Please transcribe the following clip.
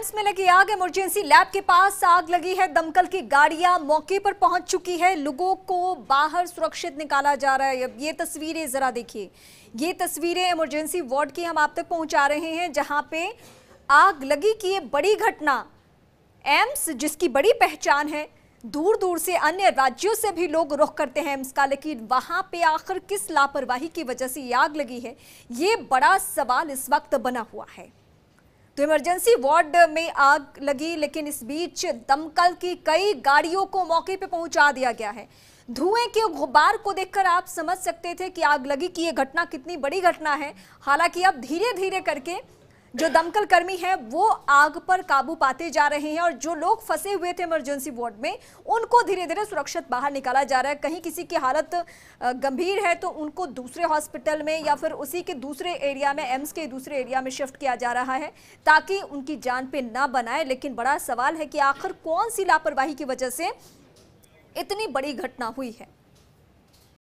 AIIMS में लगी आग इमरजेंसी लैब के पास आग लगी है दमकल की गाड़ियां मौके पर पहुंच चुकी है लोगों को बाहर सुरक्षित निकाला जा रहा है ये तस्वीरें जरा देखिए ये तस्वीरें इमरजेंसी वार्ड की हम आप तक पहुंचा रहे हैं जहां पे आग लगी की ये बड़ी घटना एम्स जिसकी बड़ी पहचान है दूर दूर से अन्य राज्यों से भी लोग रुख करते हैं एम्स का लेकिन वहां पे आखिर किस लापरवाही की वजह से आग लगी है ये बड़ा सवाल इस वक्त बना हुआ है तो इमरजेंसी वार्ड में आग लगी लेकिन इस बीच दमकल की कई गाड़ियों को मौके पर पहुंचा दिया गया है धुएं के गुब्बार को देखकर आप समझ सकते थे कि आग लगी कि यह घटना कितनी बड़ी घटना है हालांकि अब धीरे धीरे करके जो दमकल कर्मी हैं वो आग पर काबू पाते जा रहे हैं और जो लोग फंसे हुए थे इमरजेंसी वार्ड में उनको धीरे धीरे सुरक्षित बाहर निकाला जा रहा है कहीं किसी की हालत गंभीर है तो उनको दूसरे हॉस्पिटल में या फिर उसी के दूसरे एरिया में एम्स के दूसरे एरिया में शिफ्ट किया जा रहा है ताकि उनकी जान पे ना बनाए लेकिन बड़ा सवाल है कि आखिर कौन सी लापरवाही की वजह से इतनी बड़ी घटना हुई है